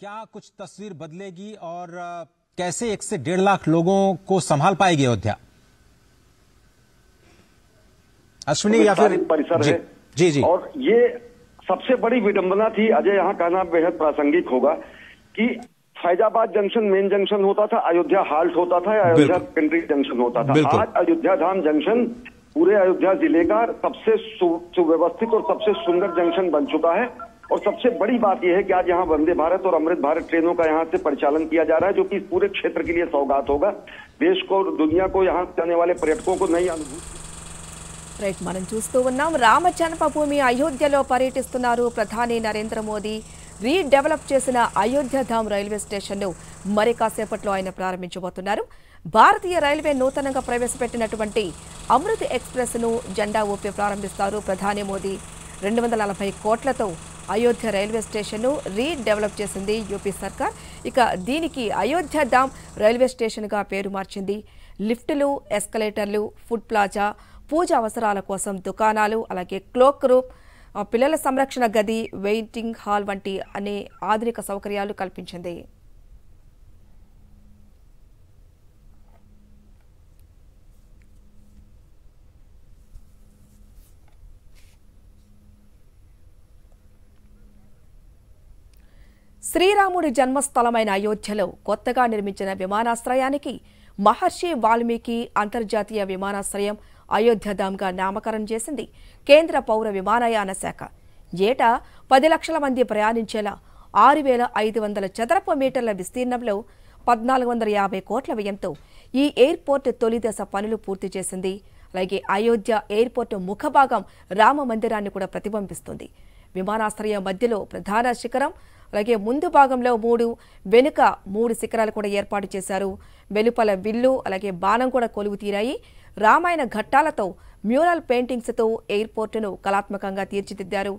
क्या कुछ तस्वीर बदलेगी और कैसे एक से डेढ़ लाख लोगों को संभाल पाएगी अयोध्या अश्विनी तो या फिर परिसर जी, है जी जी और ये सबसे बड़ी विडंबना थी अजय यहाँ कहना बेहद प्रासंगिक होगा कि फैजाबाद जंक्शन मेन जंक्शन होता था अयोध्या हाल्ट होता था अयोध्या कंट्री जंक्शन होता था आज अयोध्या धाम जंक्शन पूरे अयोध्या जिले का सबसे सुव्यवस्थित और सबसे सुंदर जंक्शन बन चुका है और सबसे बड़ी बात यह है कि आज यहाँ वंदे भारत और अमृत भारत ट्रेनों का यहाँ से परिचालन किया जा रहा है जो कि इस पूरे क्षेत्र के लिए सौगात होगा देश को दुनिया को यहाँ जाने वाले पर्यटकों को नई अनुभूति రైట్ మనం చూస్తూ ఉన్నాం రామ జన్మభూమి అయోధ్యలో పర్యటిస్తున్నారు ప్రధాని నరేంద్ర మోదీ రీడెవలప్ చేసిన అయోధ్యధామ్ రైల్వే స్టేషన్ను మరి కాసేపట్లో ఆయన ప్రారంభించబోతున్నారు భారతీయ రైల్వే నూతనంగా ప్రవేశపెట్టినటువంటి అమృత్ ఎక్స్ప్రెస్ను జెండా ఊపి ప్రారంభిస్తారు ప్రధాని మోదీ రెండు వందల నలభై కోట్లతో అయోధ్య రైల్వే స్టేషన్ను రీడెవలప్ చేసింది యూపీ సర్కార్ ఇక దీనికి అయోధ్య ధామ్ రైల్వే స్టేషన్గా పేరు మార్చింది లిఫ్టులు ఎస్కలేటర్లు ఫుడ్ ప్లాజా పూజ అవసరాల కోసం దుకాణాలు అలాగే క్లోక్ రూమ్ పిల్లల సంరక్షణ గది వెయిటింగ్ హాల్ వంటి అనే ఆధునిక సౌకర్యాలు కల్పించింది శ్రీరాముడి జన్మస్థలమైన అయోధ్యలో కొత్తగా నిర్మించిన విమానాశ్రయానికి మహర్షి వాల్మీకి అంతర్జాతీయ విమానాశ్రయం అయోధ్యధామ్గా నామకరణం చేసింది కేంద్ర పౌర విమానయాన శాఖ ఏటా పది లక్షల మంది ప్రయాణించేలా ఆరు వేల ఐదు వందల చదరపు మీటర్ల విస్తీర్ణంలో పద్నాలుగు వందల యాభై కోట్ల వ్యయంతో ఈ ఎయిర్పోర్ట్ తొలిదశ పనులు పూర్తి చేసింది అలాగే అయోధ్య ఎయిర్పోర్ట్ ముఖభాగం రామ మందిరాన్ని కూడా ప్రతిబింబిస్తుంది విమానాశ్రయం మధ్యలో ప్రధాన శిఖరం అలాగే ముందు భాగంలో మూడు వెనుక మూడు శిఖరాలు కూడా ఏర్పాటు చేశారు వెలుపల విల్లు అలాగే బాణం కూడా కొలువు తీరాయి రామాయణ ఘట్టాలతో మ్యూరల్ పెయింటింగ్స్తో ఎయిర్పోర్టును కళాత్మకంగా తీర్చిదిద్దారు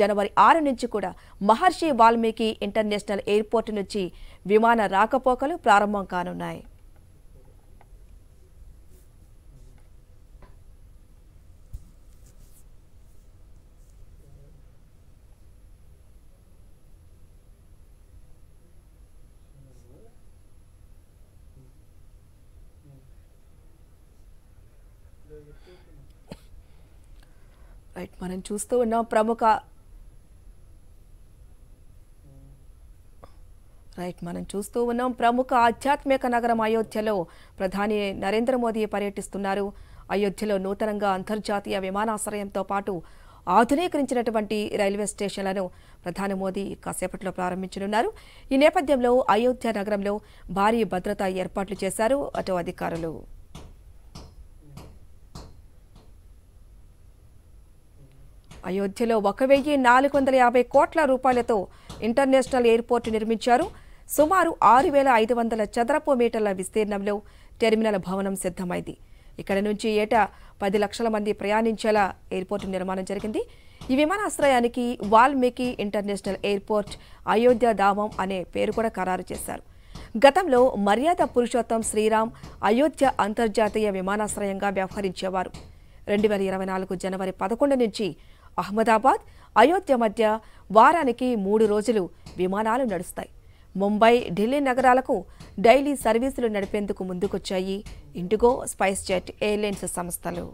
జనవరి ఆరు నుంచి కూడా మహర్షి వాల్మీకి ఇంటర్నేషనల్ ఎయిర్పోర్టు నుంచి విమాన రాకపోకలు ప్రారంభం కానున్నాయి రైట్ మనం చూస్తూ ఉన్నాం ప్రముఖ రైట్ మనం చూస్తూ ఉన్నాం ప్రముఖ ఆధ్యాత్మిక నగరం అయోధ్యలో ప్రధాని నరేంద్ర మోదీ పర్యటిస్తున్నారు అయోధ్యలో నూతనంగా అంతర్జాతీయ విమానాశ్రయంతో పాటు ఆధునీకరించినటువంటి రైల్వే స్టేషన్లను ప్రధాని మోదీ కాసేపట్లో ప్రారంభించనున్నారు ఈ నేపథ్యంలో అయోధ్య నగరంలో భారీ భద్రతా ఏర్పాట్లు చేశారు అటు అధికారులు అయోధ్యలో ఒక వెయ్యి నాలుగు వందల యాభై కోట్ల రూపాయలతో ఇంటర్నేషనల్ ఎయిర్పోర్ట్ నిర్మించారు సుమారు ఆరు వేల ఐదు వందల చదరపు మీటర్ల విస్తీర్ణంలో టెర్మినల్ భవనం సిద్ధమైంది ఇక్కడ నుంచి ఏటా పది లక్షల మంది ప్రయాణించేలా ఎయిర్పోర్ట్ నిర్మాణం జరిగింది ఈ విమానాశ్రయానికి వాల్మీకి ఇంటర్నేషనల్ ఎయిర్పోర్ట్ అయోధ్య ధామం అనే పేరు కూడా ఖరారు చేశారు గతంలో మర్యాద పురుషోత్తం శ్రీరామ్ అయోధ్య అంతర్జాతీయ విమానాశ్రయంగా వ్యవహరించేవారు రెండు వేల ఇరవై నాలుగు జనవరి పదకొండు నుంచి అహ్మదాబాద్ అయోధ్య మధ్య వారానికి మూడు రోజులు విమానాలు నడుస్తాయి ముంబై ఢిల్లీ నగరాలకు డైలీ సర్వీసులు నడిపేందుకు ముందుకొచ్చాయి ఇండిగో స్పైస్ జెట్ ఎయిర్లైన్స్ సంస్థలు